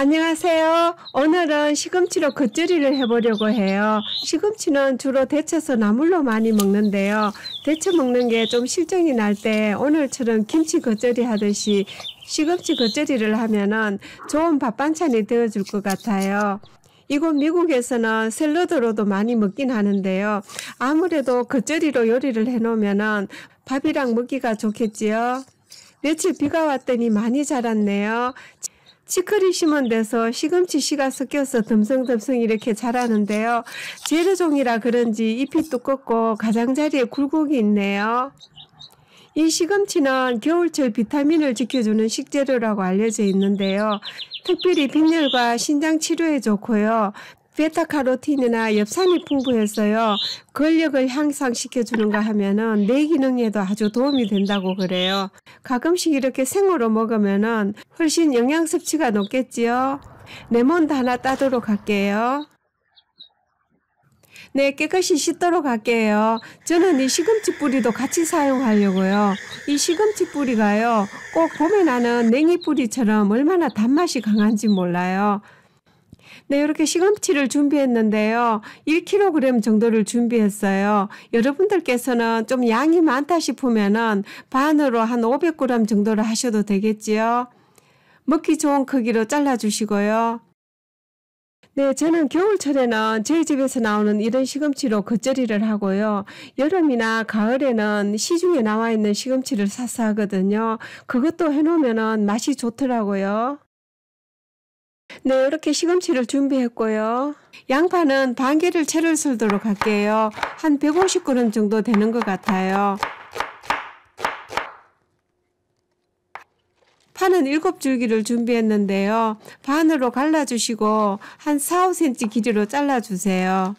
안녕하세요. 오늘은 시금치로 겉절이를 해보려고 해요. 시금치는 주로 데쳐서 나물로 많이 먹는데요. 데쳐 먹는 게 좀 실정이 날 때 오늘처럼 김치 겉절이 하듯이 시금치 겉절이를 하면은 좋은 밥 반찬이 되어줄 것 같아요. 이곳 미국에서는 샐러드로도 많이 먹긴 하는데요. 아무래도 겉절이로 요리를 해놓으면은 밥이랑 먹기가 좋겠지요. 며칠 비가 왔더니 많이 자랐네요. 치크리 심은 데서 시금치 씨가 섞여서 듬성듬성 이렇게 자라는데요. 재래종이라 그런지 잎이 두껍고 가장자리에 굴곡이 있네요. 이 시금치는 겨울철 비타민을 지켜주는 식재료라고 알려져 있는데요. 특별히 빈혈과 신장 치료에 좋고요. 베타카로틴이나 엽산이 풍부해서요. 권력을 향상시켜주는가 하면은 뇌 기능에도 아주 도움이 된다고 그래요. 가끔씩 이렇게 생으로 먹으면은 훨씬 영양 섭취가 높겠지요. 레몬도 하나 따도록 할게요. 네, 깨끗이 씻도록 할게요. 저는 이 시금치 뿌리도 같이 사용하려고요. 이 시금치 뿌리가요, 꼭 봄에 나는 냉이 뿌리처럼 얼마나 단맛이 강한지 몰라요. 네, 이렇게 시금치를 준비했는데요. 1kg 정도를 준비했어요. 여러분들께서는 좀 양이 많다 싶으면은 반으로 한 500g 정도를 하셔도 되겠지요. 먹기 좋은 크기로 잘라주시고요. 네, 저는 겨울철에는 저희 집에서 나오는 이런 시금치로 겉절이를 하고요. 여름이나 가을에는 시중에 나와 있는 시금치를 사서 하거든요. 그것도 해놓으면 맛이 좋더라고요. 네, 이렇게 시금치를 준비했고요. 양파는 반 개를 채를 썰도록 할게요. 한 150g 정도 되는 것 같아요. 파는 7줄기를 준비했는데요. 반으로 갈라주시고 한 4, 5cm 길이로 잘라주세요.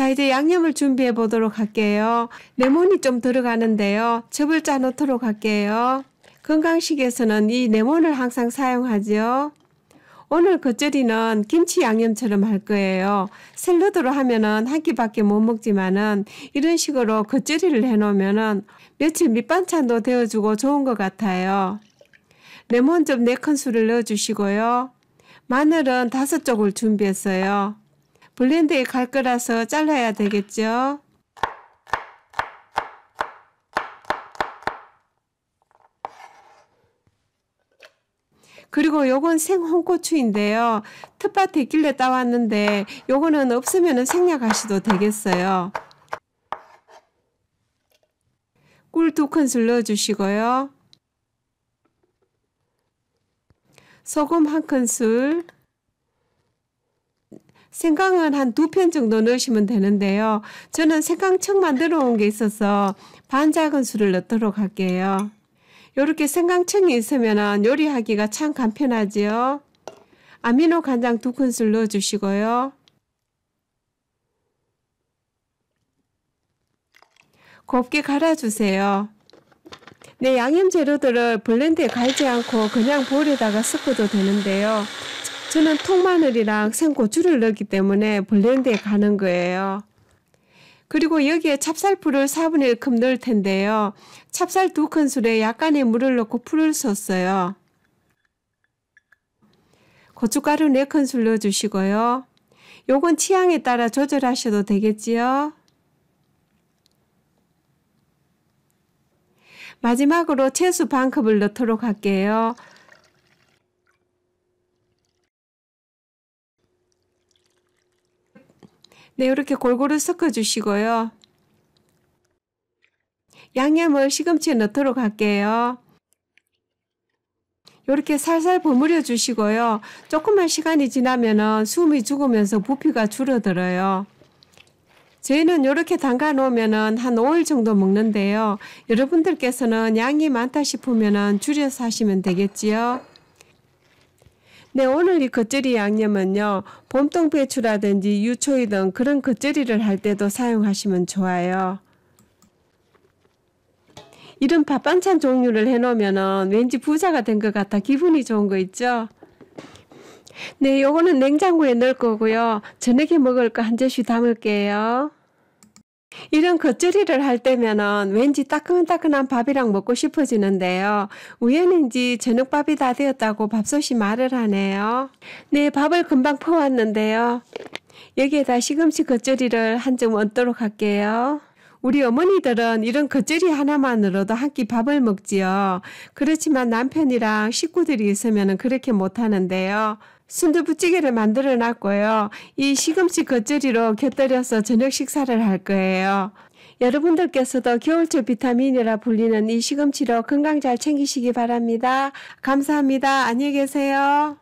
자, 이제 양념을 준비해 보도록 할게요. 레몬이 좀 들어가는데요. 즙을 짜 넣도록 할게요. 건강식에서는 이 레몬을 항상 사용하죠. 오늘 겉절이는 김치 양념처럼 할 거예요. 샐러드로 하면은 한 끼밖에 못 먹지만은 이런 식으로 겉절이를 해놓으면은 며칠 밑반찬도 되어주고 좋은 것 같아요. 레몬즙 4큰술을 넣어주시고요. 마늘은 5쪽을 준비했어요. 블렌더에 갈 거라서 잘라야 되겠죠? 그리고 요건 생홍고추인데요. 텃밭에 길래 따왔는데 요거는 없으면 생략하셔도 되겠어요. 꿀 두 큰술 넣어주시고요. 소금 한 큰술 생강은 한 두 편 정도 넣으시면 되는데요. 저는 생강청 만들어 온게 있어서 반 작은 술을 넣도록 할게요. 이렇게 생강청이 있으면 요리하기가 참 간편하지요. 아미노 간장 두 큰술 넣어주시고요. 곱게 갈아주세요. 네, 양념 재료들을 블렌드에 갈지 않고 그냥 볼에다가 섞어도 되는데요. 저는 통마늘이랑 생고추를 넣기 때문에 블렌드에 가는 거예요. 그리고 여기에 찹쌀풀을 4분의 1컵 넣을 텐데요. 찹쌀 두큰술에 약간의 물을 넣고 풀을 썼어요. 고춧가루 4큰술 넣어주시고요. 요건 취향에 따라 조절하셔도 되겠지요. 마지막으로 채소 반컵을 넣도록 할게요. 네, 이렇게 골고루 섞어주시고요. 양념을 시금치에 넣도록 할게요. 이렇게 살살 버무려 주시고요. 조금만 시간이 지나면 숨이 죽으면서 부피가 줄어들어요. 저희는 이렇게 담가 놓으면 한 5일 정도 먹는데요. 여러분들께서는 양이 많다 싶으면 줄여서 하시면 되겠지요. 네, 오늘 이 겉절이 양념은요, 봄동배추라든지 유초이든 그런 겉절이를 할 때도 사용하시면 좋아요. 이런 밥 반찬 종류를 해놓으면 왠지 부자가 된 것 같아 기분이 좋은 거 있죠? 네, 요거는 냉장고에 넣을 거고요. 저녁에 먹을 거 한 잔씩 담을게요. 이런 겉절이를 할 때면은 왠지 따끈따끈한 밥이랑 먹고 싶어지는데요. 우연인지 저녁밥이 다 되었다고 밥솥이 말을 하네요. 네, 밥을 금방 퍼왔는데요. 여기에다 시금치 겉절이를 한 점 얹도록 할게요. 우리 어머니들은 이런 겉절이 하나만으로도 한 끼 밥을 먹지요. 그렇지만 남편이랑 식구들이 있으면 그렇게 못하는데요. 순두부찌개를 만들어 놨고요. 이 시금치 겉절이로 곁들여서 저녁 식사를 할 거예요. 여러분들께서도 겨울철 비타민이라 불리는 이 시금치로 건강 잘 챙기시기 바랍니다. 감사합니다. 안녕히 계세요.